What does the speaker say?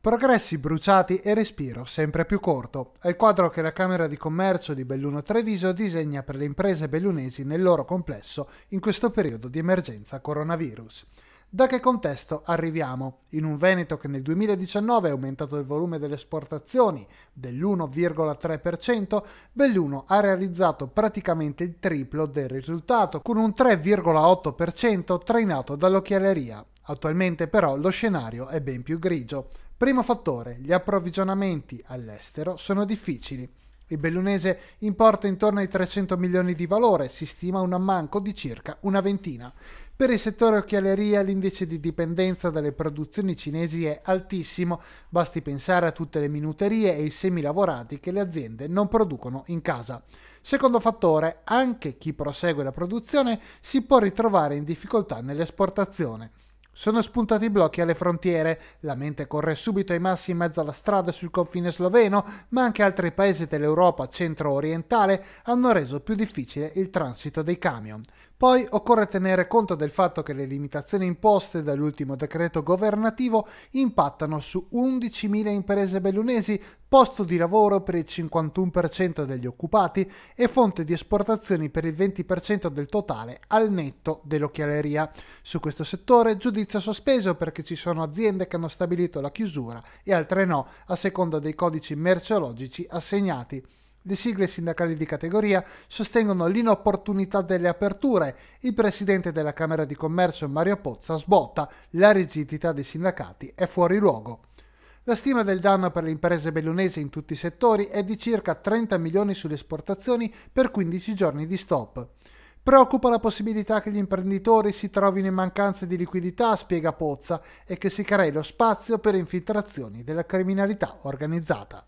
Progressi bruciati e respiro sempre più corto. È il quadro che la Camera di Commercio di Belluno Treviso disegna per le imprese bellunesi nel loro complesso in questo periodo di emergenza coronavirus. Da che contesto arriviamo? In un Veneto che nel 2019 ha aumentato il volume delle esportazioni dell'1,3%, Belluno ha realizzato praticamente il triplo del risultato, con un 3,8% trainato dall'occhialeria. Attualmente però lo scenario è ben più grigio. Primo fattore, gli approvvigionamenti all'estero sono difficili. Il bellunese importa intorno ai 300 milioni di valore, si stima un ammanco di circa una ventina. Per il settore occhialeria l'indice di dipendenza dalle produzioni cinesi è altissimo, basti pensare a tutte le minuterie e i semilavorati che le aziende non producono in casa. Secondo fattore, anche chi prosegue la produzione si può ritrovare in difficoltà nell'esportazione. Sono spuntati i blocchi alle frontiere, la mente corre subito ai massi in mezzo alla strada sul confine sloveno, ma anche altri paesi dell'Europa centro-orientale hanno reso più difficile il transito dei camion. Poi occorre tenere conto del fatto che le limitazioni imposte dall'ultimo decreto governativo impattano su 11.000 imprese bellunesi, posto di lavoro per il 51% degli occupati e fonte di esportazioni per il 20% del totale al netto dell'occhialeria. Su questo settore giudizio sospeso perché ci sono aziende che hanno stabilito la chiusura e altre no, a seconda dei codici merceologici assegnati. Le sigle sindacali di categoria sostengono l'inopportunità delle aperture. Il presidente della Camera di Commercio Mario Pozza sbotta la rigidità dei sindacati è fuori luogo. La stima del danno per le imprese bellunesi in tutti i settori è di circa 30 milioni sulle esportazioni per 15 giorni di stop. Preoccupa la possibilità che gli imprenditori si trovino in mancanza di liquidità, spiega Pozza, e che si crei lo spazio per infiltrazioni della criminalità organizzata.